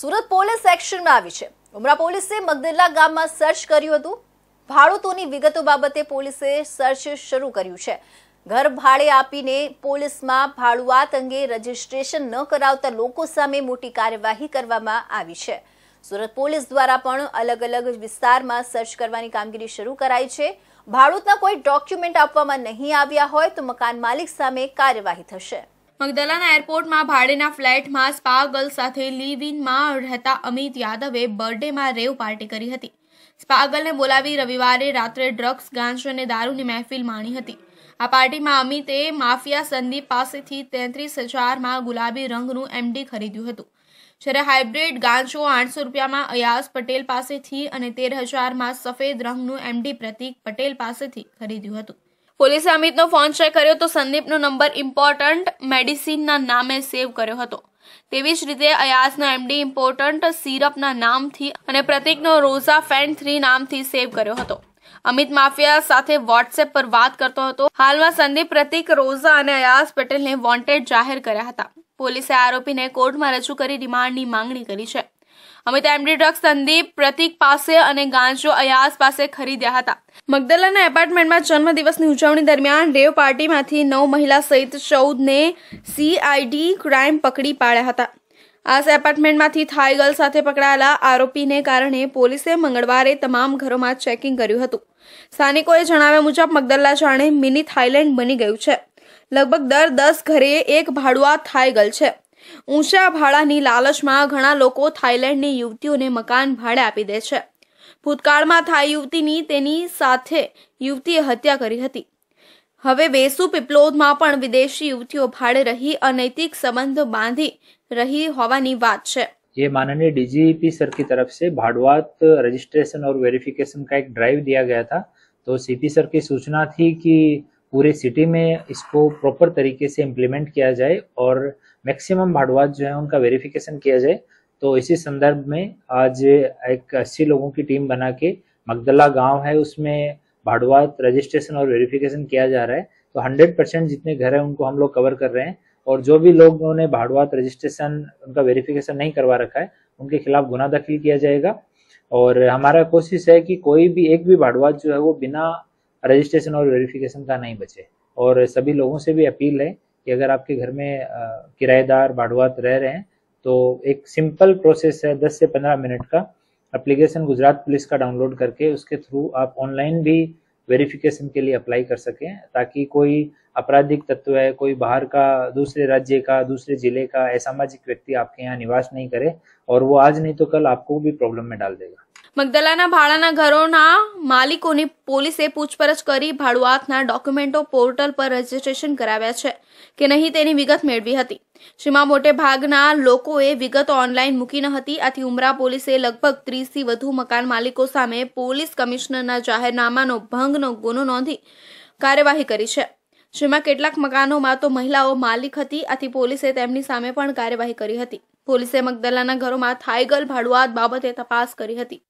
Surat police એક્શનમાં આવી છે ઉમરા પોલીસે મગદલ્લા ગામમાં સર્ચ કર્યું હતું ભાડૂતોની વિગતો બાબતે પોલીસે સર્ચ શરૂ કર્યું છે ઘર ભાડે આપીને પોલીસમાં ભાડુઆત અંગે રજીસ્ટ્રેશન ન કરાવતા લોકો સામે મોટી કાર્યવાહી કરવામાં આવી છે સુરત પોલીસ દ્વારા પણ અલગ અલગ વિસ્તારમાં સર્ચ કરવાની કામગીરી શરૂ કરાઈ છે ભાડૂતના કોઈ ડોક્યુમેન્ટ આપવામાં નહીં આવ્યા હોય તો મકાન માલિક સામે કાર્યવાહી થશે મગદલાના એરપોર્ટમાં ભાડેના ફ્લેટમાં સ્પા ગર્લ સાથે લીવ ઇનમાં રહેતા અમિત યાદવે બર્થડેમાં રેવ પાર્ટી કરી હતી સ્પાગલને બોલાવી રવિવારે રાત્રે ડ્રગ્સ ગાંજ અને દારૂની મહેફિલ માણી હતી આ પાર્ટીમાં અમિતે માફિયા સંદીપ પાસેથી તેત્રીસ હજારમાં ગુલાબી રંગનું એમડી ખરીદ્યું હતું જ્યારે હાઇબ્રિડ ગાંજો આઠસો રૂપિયામાં અયાસ પટેલ પાસેથી અને તેર હજારમાં સફેદ રંગનું એમડી પ્રતીક પટેલ પાસેથી ખરીદ્યું હતું પોલીસે અમિતનો ફોન ચેક કર્યો તો સંદીપનો નંબર ઇમ્પોર્ટન્ટ મેડિસિનના નામે સેવ કર્યો હતો તેવી જ રીતે અયાસનો એમડી ઇમ્પોર્ટન્ટ સિરપના નામથી અને પ્રતિકનો રોઝા ફેન થ્રી નામથી સેવ કર્યો હતો અમિત માફિયા સાથે વોટ્સએપ પર વાત કરતો હતો હાલમાં સંદીપ પ્રતિક રોઝા અને અયાસ પટેલને વોન્ટેડ જાહેર કર્યા હતા પોલીસે આરોપીને કોર્ટમાં રજૂ કરી રિમાન્ડની માંગણી કરી છે અમે ત્યાં એમડી ડ્રગ્સ સંદીપ પ્રતિક પાસે અને ગાંજો અયાસ પાસે ખરીદ્યા હતા મગદલાના એપાર્ટમેન્ટમાં જન્મદિવસની ઉજવણી દરમિયાન રેવ પાર્ટીમાંથી નવ મહિલા સહિત ચૌદને સીઆઈડી ક્રાઇમ પકડી પાડ્યા હતા આ એપાર્ટમેન્ટમાંથી થાઈ ગર્લ સાથે પકડાયેલા આરોપીને કારણે પોલીસે મંગળવારે તમામ ઘરોમાં ચેકિંગ કર્યું હતું સ્થાનિકોએ જણાવ્યા મુજબ મગદલ્લા જાણે મિની થાઇલેન્ડ બની ગયું છે લગભગ દર દસ ઘરે એક ભાડુઆ થાઈ ગર્લ છે ઊંચા ભાડાની લાલચમાં ઘણા લોકો થાઈલેન્ડની યુવતીઓને મકાન ભાડે આપી દે છે ભૂતકાળમાં થાઈ યુવતીની તેની સાથે યુવતીએ હત્યા કરી હતી હવે વેસુ પીપલોદમાં પણ વિદેશી યુવતીઓ ભાડે રહી અનૈતિક સંબંધ બાંધી રહી હોવાની વાત છે જે माननीय ડીજીપી सर की तरफ से भाडवात रजिस्ट्रेशन और वेरिफिकेशन का एक ड्राइव दिया गया था तो सीपी सर की सूचना थी कि पूरे सिटी में इसको प्रॉपर तरीके से इम्प्लीमेंट किया जाए और मैक्सिमम भाड़वाज जो है उनका वेरिफिकेशन किया जाए तो इसी संदर्भ में आज एक अस्सी लोगों की टीम बना के मगदला गांव है उसमें भाड़वाद रजिस्ट्रेशन और वेरिफिकेशन किया जा रहा है तो 100 परसेंट जितने घर हैं उनको हम लोग कवर कर रहे हैं और जो भी लोग ने भाड़वाद रजिस्ट्रेशन उनका वेरिफिकेशन नहीं करवा रखा है उनके खिलाफ गुना दाखिल किया जाएगा और हमारा कोशिश है कि कोई भी एक भी भाडवाद जो है वो बिना रजिस्ट्रेशन और वेरिफिकेशन का नहीं बचे और सभी लोगों से भी अपील है कि अगर आपके घर में किराएदार बाढ़वात रह रहे हैं तो एक सिंपल प्रोसेस है दस से पंद्रह मिनट का अप्लीकेशन गुजरात पुलिस का डाउनलोड करके उसके थ्रू आप ऑनलाइन भी वेरिफिकेशन के लिए अप्लाई कर सकें ताकि कोई आपराधिक तत्व है कोई बाहर का दूसरे राज्य का दूसरे जिले का असामाजिक व्यक्ति आपके यहाँ निवास नहीं करे और वो आज नहीं तो कल आपको भी प्रॉब्लम में डाल देगा મગદલાના ભાડાના ઘરોના માલિકોની પોલીસે પૂછપરછ કરી ભાડુઆતના ડોક્યુમેન્ટો પોર્ટલ પર રજીસ્ટ્રેશન કરાવ્યા છે કે નહીં તેની વિગત મેળવી હતી જેમાં મોટે ભાગના લોકોએ વિગત ઓનલાઈન મૂકી ન હતી આથી ઉમરા પોલીસે લગભગ ત્રીસથી વધુ મકાન માલિકો સામે પોલીસ કમિશનરના જાહેરનામાનો ભંગનો ગુનો નોંધી કાર્યવાહી કરી છે જેમાં કેટલાક મકાનોમાં તો મહિલાઓ માલિક હતી આથી પોલીસે તેમની સામે પણ કાર્યવાહી કરી હતી પોલીસે મગદલાના ઘરોમાં થાઈગલ ભાડુઆત બાબતે તપાસ કરી હતી